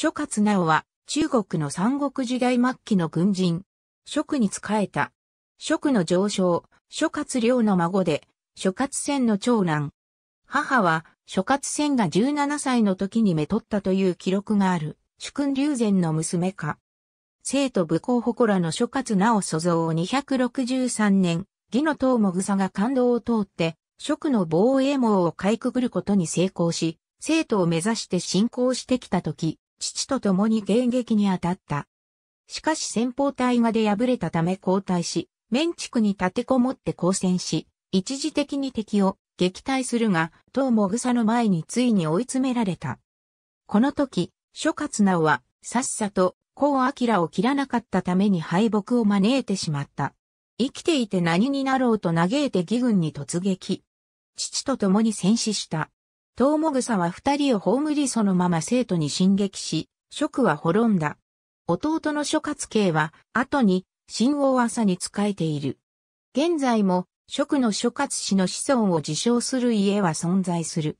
諸葛直は、中国の三国時代末期の軍人、職に仕えた。職の上昇、諸葛亮の孫で、諸葛戦の長男。母は、諸葛戦が17歳の時にめとったという記録がある、主君龍禅の娘か。生徒武功祠の諸葛直祖像を263年、義の塔も草が感動を通って、職の防衛網をかいくぐることに成功し、生徒を目指して進行してきた時、父と共に迎撃に当たった。しかし先方隊がで敗れたため交代し、面区に立てこもって交戦し、一時的に敵を撃退するが、東もぐさの前についに追い詰められた。この時、諸葛直は、さっさと、孔明を切らなかったために敗北を招いてしまった。生きていて何になろうと嘆いて義軍に突撃。父と共に戦死した。トウモグサは二人を葬りそのまま生徒に進撃し、君は滅んだ。弟の諸葛慶は、後に、新王朝に仕えている。現在も、君の諸葛氏の子孫を自称する家は存在する。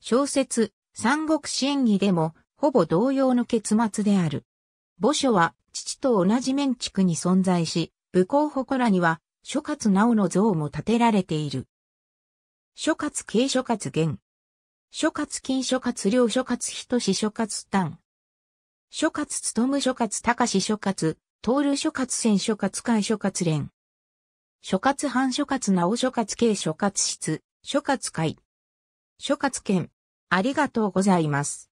小説、三国志演義でも、ほぼ同様の結末である。墓所は、父と同じ面区に存在し、武功祠には、諸葛直の像も建てられている。諸葛慶諸葛玄。諸葛金諸葛亮諸葛人志諸葛丹。諸葛務諸葛高志諸葛、徹諸葛戦諸葛海諸葛連。諸葛藩諸葛直諸葛慶諸葛室、諸葛海。諸葛県。ありがとうございます。